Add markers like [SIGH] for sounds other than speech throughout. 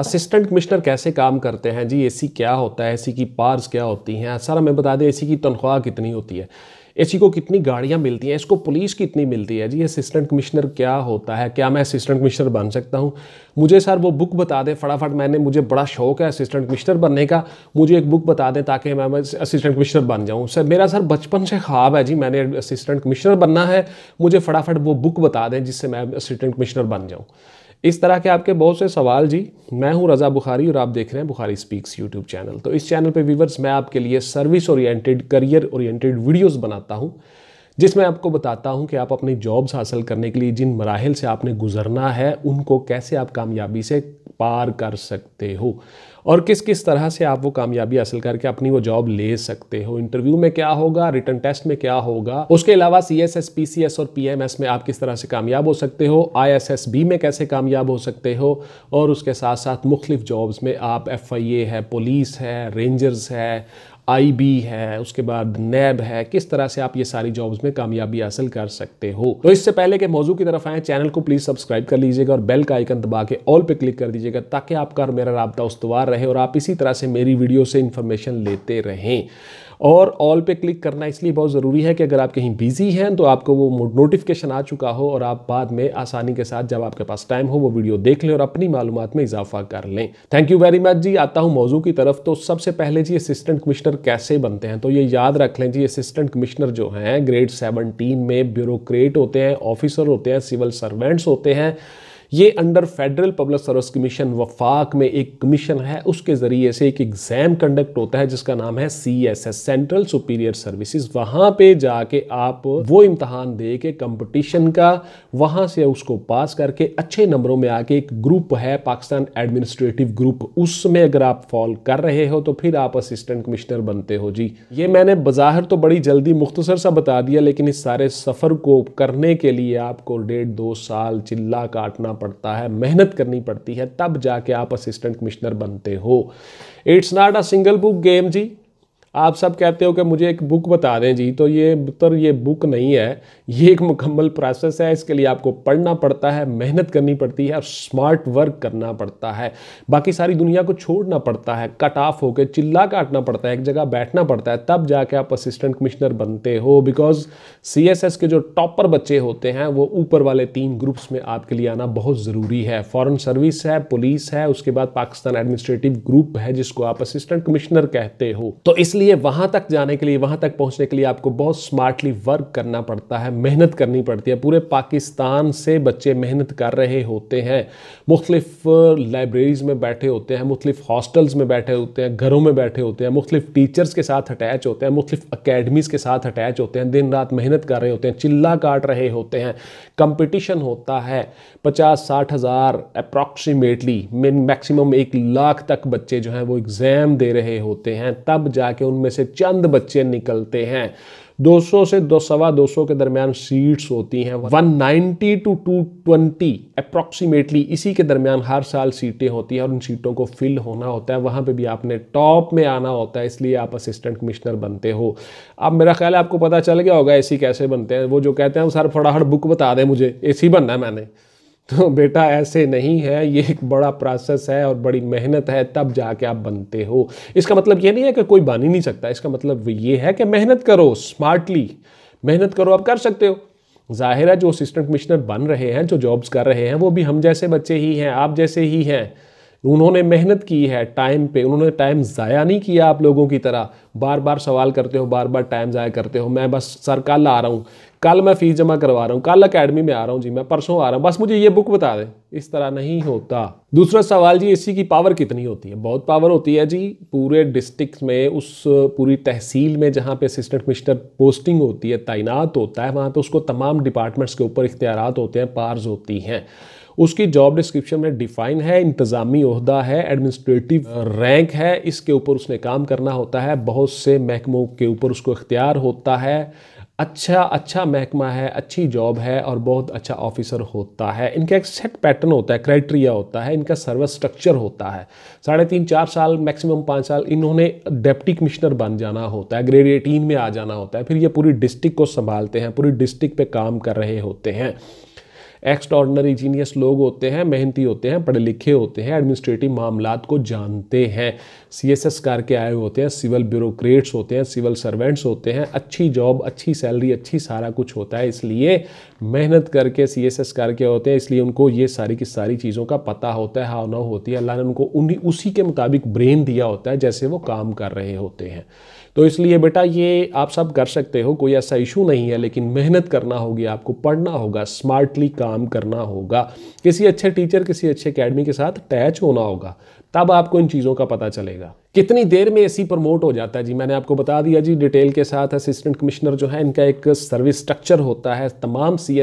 assistant commissioner कैसे काम करते हैं जी एसी क्या होता है एसी की पार्स क्या होती हैं सर हमें बता दें एसी की तनख्वाह कितनी होती है एसी को कितनी गाड़ियाँ मिलती हैं इसको पुलिस कितनी मिलती है जी असिस्टेंट कमिश्नर क्या होता है क्या मैं असिस्टेंट कमिश्नर बन सकता हूँ मुझे सर वो बुक बता दें फटाफट मैंने मुझे बड़ा शौक है असिस्टेंट कमिश्नर बनने का मुझे एक बुक बता दें ताकि मैं असिस्टेंट कमिश्नर बन जाऊँ सर मेरा सर बचपन से ख्वाब है जी मैंने असिस्टेंट कमिश्नर बनना है मुझे फटाफट वो बुक बता दें जिससे मैं असिस्टेंट कमिश्नर बन जाऊँ इस तरह के आपके बहुत से सवाल जी मैं हूं रज़ा बुखारी और आप देख रहे हैं बुखारी स्पीक्स यूट्यूब चैनल तो इस चैनल पे व्यूवर्स मैं आपके लिए service oriented career oriented videos बनाता हूं जिसमें आपको बताता हूं कि आप अपनी जॉब्स हासिल करने के लिए जिन मराहल से आपने गुजरना है उनको कैसे आप कामयाबी से पार कर सकते हो और किस किस तरह से आप वो कामयाबी हासिल करके अपनी वो जॉब ले सकते हो इंटरव्यू में क्या होगा रिटर्न टेस्ट में क्या होगा उसके अलावा C S S P C S और पी एम एस में आप किस तरह से कामयाब हो सकते हो आई एस एस बी में कैसे कामयाब हो सकते हो और उसके साथ साथ मुख्तलिफ जॉब्स में आप एफ आई ए है पुलिस है रेंजर्स है आईबी है उसके बाद नैब है किस तरह से आप ये सारी जॉब्स में कामयाबी हासिल कर सकते हो तो इससे पहले के मौजू की तरफ आए चैनल को प्लीज सब्सक्राइब कर लीजिएगा और बेल का आइकन दबा के ऑल पे क्लिक कर दीजिएगा ताकि आपका और मेरा रबता उसवार रहे और आप इसी तरह से मेरी वीडियो से इन्फॉर्मेशन लेते रहें और ऑल पे क्लिक करना इसलिए बहुत ज़रूरी है कि अगर आप कहीं बिज़ी हैं तो आपको वो नोटिफिकेशन आ चुका हो और आप बाद में आसानी के साथ जब आपके पास टाइम हो वो वीडियो देख लें और अपनी मालूम में इजाफा कर लें थैंक यू वेरी मच जी आता हूँ मौजू की तरफ तो सबसे पहले जी असिस्टेंट कमिश्नर कैसे बनते हैं तो ये याद रख लें जी असिस्टेंट कमिश्नर जो हैं ग्रेड सेवनटीन में ब्यूरोक्रेट होते हैं ऑफिसर होते हैं सिविल सर्वेंट्स होते हैं ये under federal public service commission वफाक में एक कमीशन है उसके ज़रिए से एक एग्ज़ाम कंडक्ट होता है जिसका नाम है C S S central superior services वहाँ पे जाके आप वो इम्तहान दे के कंपटिशन का वहाँ से उसको पास करके अच्छे नंबरों में आके एक ग्रुप है पाकिस्तान एडमिनिस्ट्रेटिव ग्रुप उसमें अगर आप फॉल कर रहे हो तो फिर आप असिस्टेंट कमिश्नर बनते हो जी ये मैंने बाहर तो बड़ी जल्दी मुख्तसर सा बता दिया लेकिन इस सारे सफ़र को करने के लिए आपको डेढ़ दो साल चिल्ला काटना पड़ता है मेहनत करनी पड़ती है तब जाके आप असिस्टेंट कमिश्नर बनते हो it's not a single book game जी आप सब कहते हो कि मुझे एक बुक बता दें जी तो ये उत्तर ये बुक नहीं है ये एक मुकम्मल प्रोसेस है इसके लिए आपको पढ़ना पड़ता है मेहनत करनी पड़ती है और स्मार्ट वर्क करना पड़ता है बाकी सारी दुनिया को छोड़ना पड़ता है कट ऑफ होकर चिल्ला काटना पड़ता है एक जगह बैठना पड़ता है तब जाके आप असिस्टेंट कमिश्नर बनते हो बिकॉज सी के जो टॉपर बच्चे होते हैं वो ऊपर वाले तीन ग्रुप्स में आपके लिए आना बहुत ज़रूरी है फॉरन सर्विस है पुलिस है उसके बाद पाकिस्तान एडमिनिस्ट्रेटिव ग्रुप है जिसको आप असिस्टेंट कमिश्नर कहते हो तो इसलिए लिए वहाँ तक जाने के लिए वहाँ तक पहुँचने के लिए आपको बहुत स्मार्टली वर्क करना पड़ता है मेहनत करनी पड़ती है पूरे पाकिस्तान से बच्चे मेहनत कर रहे होते हैं मुख्तलिफ लाइब्रेरीज़ में बैठे होते हैं मुख्तलिफ हॉस्टल्स में बैठे होते हैं घरों में बैठे होते हैं मुख्तलिफ टीचर्स के साथ अटैच होते हैं मुख्तलिफ अकेडमीज़ के साथ अटैच होते हैं दिन रात मेहनत कर रहे होते हैं चिल्ला काट रहे होते हैं कंपटिशन होता है पचास साठ हज़ार अप्रॉक्सीमेटली मैक्सिमम एक लाख तक बच्चे जो हैं वो एग्ज़ाम दे रहे होते हैं तब जाके उनमें से चंद बच्चे निकलते हैं 200 से दो सवा दो सौ के दरमियान सीट्स होती हैं 190 टू टू ट्वेंटी अप्रॉक्सीमेटली इसी के दरमियान हर साल सीटें होती हैं और उन सीटों को फिल होना होता है वहाँ पे भी आपने टॉप में आना होता है इसलिए आप असिस्टेंट कमिश्नर बनते हो अब मेरा ख्याल है आपको पता चल गया होगा ए कैसे बनते हैं वो जो कहते हैं सर फटाफट बुक बता दें मुझे ए बनना है मैंने तो बेटा ऐसे नहीं है ये एक बड़ा प्रोसेस है और बड़ी मेहनत है तब जाके आप बनते हो इसका मतलब ये नहीं है कि कोई बन ही नहीं सकता इसका मतलब ये है कि मेहनत करो स्मार्टली मेहनत करो आप कर सकते हो जाहिर है जो असिस्टेंट कमिश्नर बन रहे हैं जो जॉब्स कर रहे हैं वो भी हम जैसे बच्चे ही हैं आप जैसे ही हैं उन्होंने मेहनत की है टाइम पे उन्होंने टाइम ज़ाया नहीं किया आप लोगों की तरह बार बार सवाल करते हो बार बार टाइम ज़ाया करते हो मैं बस सर कल आ रहा हूँ कल मैं फ़ीस जमा करवा रहा हूँ कल अकेडमी में आ रहा हूँ जी मैं परसों आ रहा हूँ बस मुझे ये बुक बता दें इस तरह नहीं होता दूसरा सवाल जी इसी की पावर कितनी होती है बहुत पावर होती है जी पूरे डिस्ट्रिक्ट में उस पूरी तहसील में जहाँ पे असिस्टेंट कमिश्नर पोस्टिंग होती है तैनात होता है वहाँ पे उसको तमाम डिपार्टमेंट्स के ऊपर इख्तियार होते हैं पार्स होती हैं उसकी जॉब डिस्क्रिप्शन में डिफाइन है इंतज़ामी अहदा है एडमिनिस्ट्रेटिव रैंक है इसके ऊपर उसने काम करना होता है बहुत से महकमों के ऊपर उसको इख्तियार होता है अच्छा अच्छा महकमा है अच्छी जॉब है और बहुत अच्छा ऑफिसर होता है इनका एक सेट पैटर्न होता है क्राइटेरिया होता है इनका सर्विस स्ट्रक्चर होता है साढ़े तीन चार साल मैक्सिमम पाँच साल इन्होंने डेप्टी कमिश्नर बन जाना होता है ग्रेड एटीन में आ जाना होता है फिर ये पूरी डिस्ट्रिक्ट को संभालते हैं पूरी डिस्ट्रिक्ट काम कर रहे होते हैं एक्स्ट्रॉर्डनरी जीनियस लोग होते हैं मेहनती होते हैं पढ़े लिखे होते हैं एडमिनिस्ट्रेटिव मामलात को जानते हैं सी एस एस करके आए होते हैं सिविल ब्यूरोक्रेट्स होते हैं सिविल सर्वेंट्स होते हैं अच्छी जॉब अच्छी सैलरी अच्छी सारा कुछ होता है इसलिए मेहनत करके सी एस एस करके होते हैं इसलिए उनको ये सारी की सारी चीज़ों का पता होता है हाव भावना होती है अल्लाह ने उनको उन्हीं उसी के मुताबिक ब्रेन दिया होता है जैसे वो काम कर रहे होते हैं तो इसलिए बेटा ये आप सब कर सकते हो कोई ऐसा इशू नहीं है लेकिन मेहनत करना होगी आपको पढ़ना होगा स्मार्टली काम करना होगा किसी अच्छे टीचर किसी अच्छे अकेडमी के साथ अटैच होना होगा तब आपको इन चीज़ों का पता चलेगा कितनी देर में एसी प्रमोट हो जाता है जी मैंने आपको बता दिया जी डिटेल के साथ असिस्टेंट कमिश्नर जो है इनका एक सर्विस स्ट्रक्चर होता है तमाम सी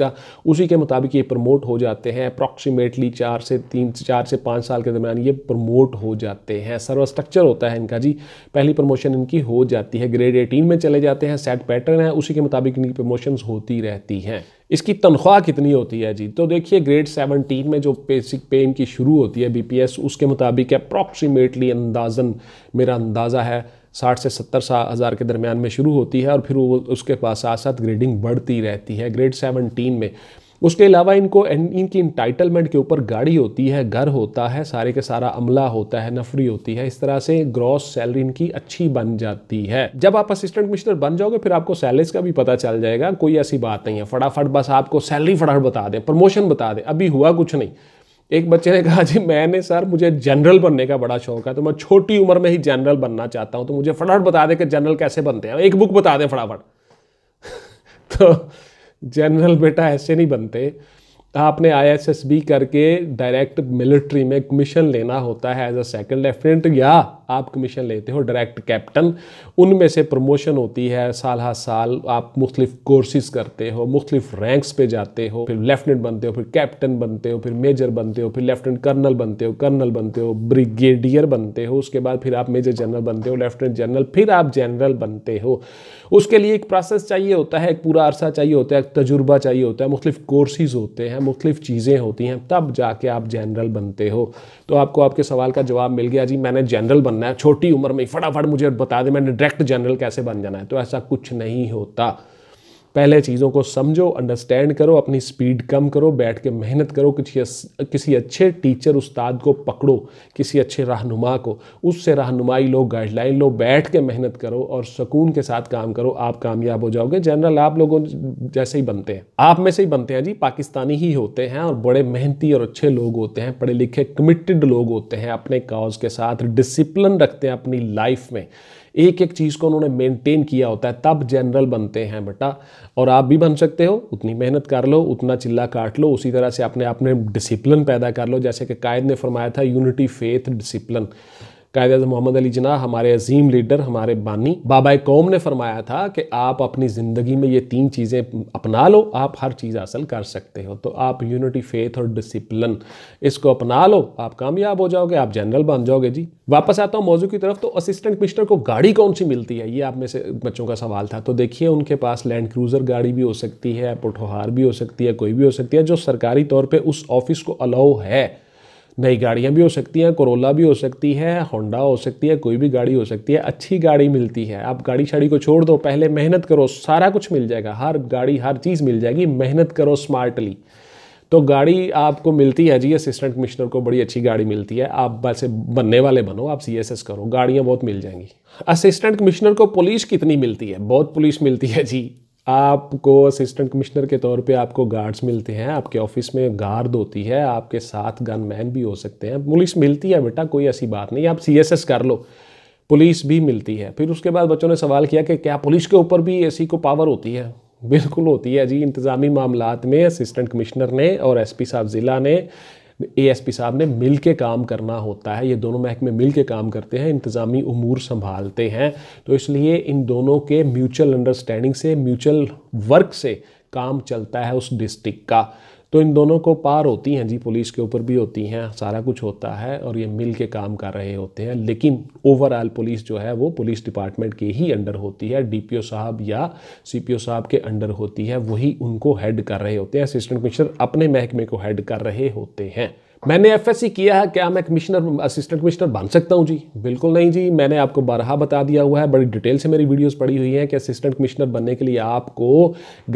का उसी के मुताबिक ये प्रमोट हो जाते हैं अप्रॉक्सीमेटली चार से तीन चार से पाँच साल के दरमियान ये प्रमोट हो जाते हैं सर्विस स्ट्रक्चर होता है इनका जी पहली प्रमोशन इनकी हो जाती है ग्रेड एटीन में चले जाते हैं सेट पैटर्न है उसी के मुताबिक इनकी प्रमोशन होती रहती हैं इसकी तनख्वाह कितनी होती है जी तो देखिए ग्रेड सेवनटीन में जो बेसिक पे इनकी शुरू होती है बी उसके मुताबिक अप्रॉक्सीमेटली अंदाज वज़न मेरा अंदाज़ा है साठ से सत्तर सा हज़ार के दरमियान में शुरू होती है और फिर वो उसके पास साथ साथ ग्रेडिंग बढ़ती रहती है ग्रेड सेवनटीन में उसके अलावा इनको इनकी इंटाइटलमेंट के ऊपर गाड़ी होती है घर होता है सारे के सारा अमला होता है नफरी होती है इस तरह से ग्रॉस सैलरी इनकी अच्छी बन जाती है जब आप असिस्टेंट कमिश्नर बन जाओगे फिर आपको सैलरीज का भी पता चल जाएगा कोई ऐसी बात नहीं है फटाफट बस आपको सैलरी फटाफट बता दें प्रमोशन बता दें अभी हुआ कुछ नहीं एक बच्चे ने कहा जी मैंने सर मुझे जनरल बनने का बड़ा शौक है तो मैं छोटी उम्र में ही जनरल बनना चाहता हूँ तो मुझे फटाफट बता दें कि जनरल कैसे बनते हैं एक बुक बता दें फटाफट [LAUGHS] तो जनरल बेटा ऐसे नहीं बनते आपने आईएसएसबी करके डायरेक्ट मिलिट्री में कमीशन लेना होता है एज अ सेकंड लेफ्टिनेंट या आप कमीशन लेते हो डायरेक्ट कैप्टन उनमें से प्रमोशन होती है साल हर साल आप मुख्तलिफ कोर्सेज करते हो मुख्तलिफ रैंक्स पे जाते हो फिर लेफ्टिनेंट बनते हो फिर कैप्टन बनते हो फिर मेजर बनते हो फिर लेफ्टिनेंट कर्नल बनते हो कर्नल बनते हो ब्रिगेडियर बनते हो उसके बाद फिर आप मेजर जनरल बनते हो लेफ्टिनेंट जनरल फिर आप जनरल बनते हो उसके लिए एक प्रोसेस चाहिए होता है एक पूरा अरसा चाहिए होता है एक तजुर्बा चाहिए होता है मुख्तलिफ कोर्सेज होते हैं मुख्तलिफ चीज़ें होती हैं तब जाके आप जनरल बनते हो तो आपको आपके सवाल का जवाब मिल गया जी मैंने जनरल बनना बनना है छोटी उम्र में फटाफट मुझे बता दे मैंने डायरेक्ट जनरल कैसे बन जाना है तो ऐसा कुछ नहीं होता पहले चीज़ों को समझो अंडरस्टैंड करो अपनी स्पीड कम करो बैठ के मेहनत करो किसी किसी अच्छे टीचर उस्ताद को पकड़ो किसी अच्छे रहनुमा को उससे रहनुमाई लो गाइडलाइन लो बैठ के मेहनत करो और सुकून के साथ काम करो आप कामयाब हो जाओगे जनरल आप लोगों जैसे ही बनते हैं आप में से ही बनते हैं जी पाकिस्तानी ही होते हैं और बड़े मेहनती और अच्छे लोग होते हैं पढ़े लिखे कमिटेड लोग होते हैं अपने काज के साथ डिसिप्लिन रखते हैं अपनी लाइफ में एक एक चीज़ को उन्होंने मेंटेन किया होता है तब जनरल बनते हैं बेटा और आप भी बन सकते हो उतनी मेहनत कर लो उतना चिल्ला काट लो उसी तरह से अपने आप में डिसिप्लिन पैदा कर लो जैसे कि कायद ने फरमाया था यूनिटी फेथ डिसिप्लिन कायद अजम मोहम्मद अली जना हमारे अजीम लीडर हमारे बानी बाबा कौम ने फरमाया था कि आप अपनी ज़िंदगी में ये तीन चीज़ें अपना लो आप हर चीज़ हासिल कर सकते हो तो आप यूनिटी फेथ और डिसिप्लिन इसको अपना लो आप कामयाब हो जाओगे आप जनरल बन जाओगे जी वापस आता हूँ मौजू की तरफ तो असिस्टेंट कमिश्नर को गाड़ी कौन सी मिलती है ये आप में से बच्चों का सवाल था तो देखिए उनके पास लैंड क्रूज़र गाड़ी भी हो सकती है पोटोहार भी हो सकती है कोई भी हो सकती है जो सरकारी तौर पर उस ऑफिस को अलाउ है नई गाड़ियाँ भी हो सकती हैं कोरोला भी हो सकती है होंडा हो सकती है कोई भी गाड़ी हो सकती है अच्छी गाड़ी मिलती है आप गाड़ी शाड़ी को छोड़ दो पहले मेहनत करो सारा कुछ मिल जाएगा हर गाड़ी हर चीज़ मिल जाएगी मेहनत करो स्मार्टली तो गाड़ी आपको मिलती है जी असिस्टेंट कमिश्नर को बड़ी अच्छी गाड़ी मिलती है आप वैसे बनने वाले बनो आप सी करो गाड़ियाँ बहुत मिल जाएंगी असिस्टेंट कमिश्नर को पुलिस कितनी मिलती है बहुत पुलिस मिलती है जी आपको असिस्टेंट कमिश्नर के तौर पे आपको गार्ड्स मिलते हैं आपके ऑफिस में गार्ड होती है आपके साथ गनमैन भी हो सकते हैं पुलिस मिलती है बेटा कोई ऐसी बात नहीं आप सी कर लो पुलिस भी मिलती है फिर उसके बाद बच्चों ने सवाल किया कि क्या पुलिस के ऊपर भी ऐसी को पावर होती है बिल्कुल होती है जी इंतज़ामी मामलात में असिस्टेंट कमिश्नर ने और एसपी साहब ज़िला ने एएसपी साहब ने मिल के काम करना होता है ये दोनों महकमे मिल के काम करते हैं इंतज़ामी उमूर संभालते हैं तो इसलिए इन दोनों के म्यूचुअल अंडरस्टैंडिंग से म्यूचुअल वर्क से काम चलता है उस डिस्ट्रिक्ट का तो इन दोनों को पार होती हैं जी पुलिस के ऊपर भी होती हैं सारा कुछ होता है और ये मिल के काम कर रहे होते हैं लेकिन ओवरऑल पुलिस जो है वो पुलिस डिपार्टमेंट के ही अंडर होती है डीपीओ साहब या सीपीओ साहब के अंडर होती है वही उनको हेड कर रहे होते हैं असिस्टेंट कमिश्नर अपने महकमे को हेड कर रहे होते हैं मैंने एफ किया है क्या मैं कमिश्नर असिस्टेंट कमिश्नर बन सकता हूँ जी बिल्कुल नहीं जी मैंने आपको बारहा बता दिया हुआ है बड़ी डिटेल से मेरी वीडियोस पड़ी हुई हैं कि असिस्टेंट कमिश्नर बनने के लिए आपको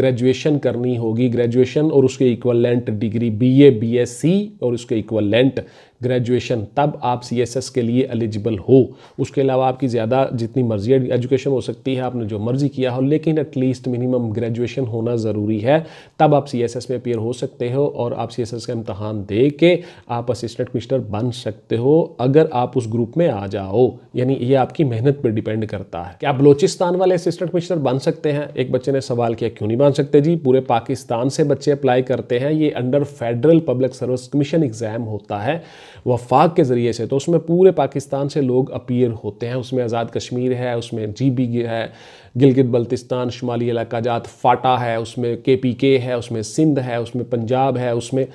ग्रेजुएशन करनी होगी ग्रेजुएशन और उसके इक्वलेंट डिग्री बीए बीएससी और उसके इक्वलेंट ग्रेजुएशन तब आप सी के लिए एलिजिबल हो उसके अलावा आपकी ज़्यादा जितनी मर्जी एजुकेशन हो सकती है आपने जो मर्ज़ी किया हो लेकिन एटलीस्ट मिनिमम ग्रेजुएशन होना ज़रूरी है तब आप सी में अपेयर हो सकते हो और आप सी का इम्तहान दे के आप असिस्टेंट कमिश्नर बन सकते हो अगर आप उस ग्रुप में आ जाओ यानी ये आपकी मेहनत पर डिपेंड करता है क्या बलोचिस्तान वाले असिस्टेंट कमिश्नर बन सकते हैं एक बच्चे ने सवाल किया क्यों नहीं बन सकते जी पूरे पाकिस्तान से बच्चे अप्लाई करते हैं ये under federal public service commission exam होता है वफाक के ज़रिए से तो उसमें पूरे पाकिस्तान से लोग अपीयर होते हैं उसमें आज़ाद कश्मीर है उसमें जी बी है गिलगित बल्तिस्तान शुमाली इलाका जात फाटा है उसमें के पी के है उसमें सिंध है उसमें पंजाब है उसमें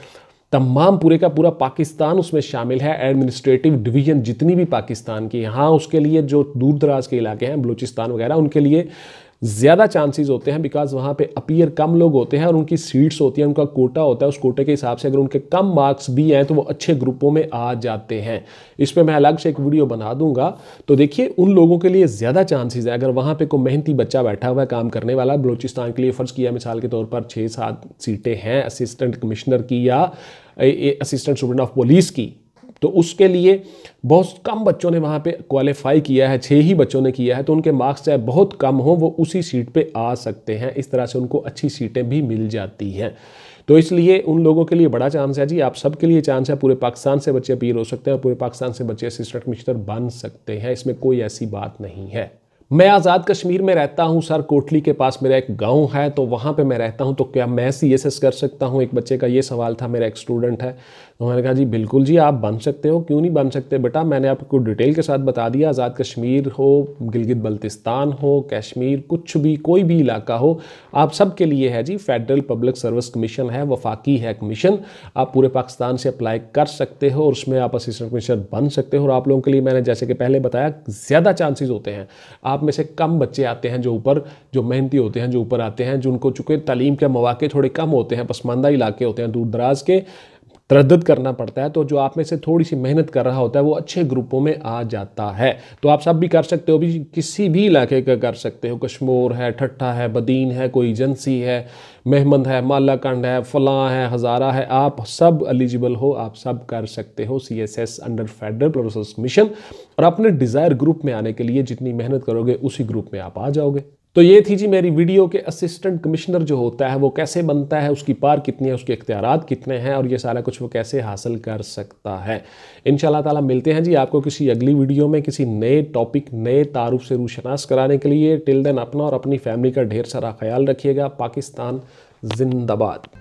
तमाम पूरे का पूरा पाकिस्तान उसमें शामिल है एडमिनिस्ट्रेटिव डिवीजन जितनी भी पाकिस्तान की हाँ उसके लिए जो दूर दराज के इलाके हैं बलूचिस्तान वगैरह उनके लिए ज़्यादा चांसेस होते हैं बिकॉज वहाँ पे अपीयर कम लोग होते हैं और उनकी सीट्स होती हैं उनका कोटा होता है उस कोटे के हिसाब से अगर उनके कम मार्क्स भी हैं तो वो अच्छे ग्रुपों में आ जाते हैं इस पर मैं अलग से एक वीडियो बना दूंगा तो देखिए उन लोगों के लिए ज़्यादा चांसेस हैं अगर वहाँ पर कोई मेहनती बच्चा बैठा हुआ है काम करने वाला बलोचिस्तान के लिए फ़र्ज़ किया मिसाल के तौर पर छः सात सीटें हैं असिस्टेंट कमिश्नर की या असिस्टेंट स्टूडेंट ऑफ पुलिस की तो उसके लिए बहुत कम बच्चों ने वहाँ पे क्वालिफाई किया है छः ही बच्चों ने किया है तो उनके मार्क्स चाहे बहुत कम हो वो उसी सीट पे आ सकते हैं इस तरह से उनको अच्छी सीटें भी मिल जाती हैं तो इसलिए उन लोगों के लिए बड़ा चांस है जी आप सब के लिए चांस है पूरे पाकिस्तान से बच्चे अपील हो सकते हैं पूरे पाकिस्तान से बच्चे असिस्टेंट कमिश्नर बन सकते हैं इसमें कोई ऐसी बात नहीं है मैं आज़ाद कश्मीर में रहता हूँ सर कोटली के पास मेरा एक गांव है तो वहां पे मैं रहता हूँ तो क्या मैं सी एस एस कर सकता हूँ एक बच्चे का ये सवाल था मेरा एक स्टूडेंट है तो मैंने कहा जी बिल्कुल जी आप बन सकते हो क्यों नहीं बन सकते बेटा मैंने आपको डिटेल के साथ बता दिया आज़ाद कश्मीर हो गिलगित बल्तिस्तान हो कश्मीर कुछ भी कोई भी इलाका हो आप सब के लिए है जी फेडरल पब्लिक सर्विस कमीशन है वफाकी है कमीशन आप पूरे पाकिस्तान से अप्लाई कर सकते हो और उसमें आप असिस्टेंट कमीशनर बन सकते हो और आप लोगों के लिए मैंने जैसे कि पहले बताया ज़्यादा चांसेज़ होते हैं आप में से कम बच्चे आते हैं जो ऊपर जो मेहनती होते हैं जो ऊपर आते हैं जिनको चूँकि तलीम के मौाक़े थोड़े कम होते हैं पसमानदा इलाके होते हैं दूर दराज के तरदत करना पड़ता है तो जो आप में से थोड़ी सी मेहनत कर रहा होता है वो अच्छे ग्रुपों में आ जाता है तो आप सब भी कर सकते हो भी किसी भी इलाके का कर सकते हो कश्मोर है ठट्ठा है बदीन है कोई एजेंसी है मेहमंद है मालाकंड है फलां है हज़ारा है आप सब एलिजिबल हो आप सब कर सकते हो C S S under federal process mission और अपने डिज़ायर ग्रुप में आने के लिए जितनी मेहनत करोगे उसी ग्रुप में आप आ जाओगे तो ये थी जी मेरी वीडियो के असिस्टेंट कमिश्नर जो होता है वो कैसे बनता है उसकी पार कितनी है उसके इख्तियार कितने हैं और ये सारा कुछ वो कैसे हासिल कर सकता है इन ताला मिलते हैं जी आपको किसी अगली वीडियो में किसी नए टॉपिक नए तारुफ से रूशनास कराने के लिए टिल देन अपना और अपनी फैमिली का ढेर सारा ख्याल रखिएगा पाकिस्तान जिंदाबाद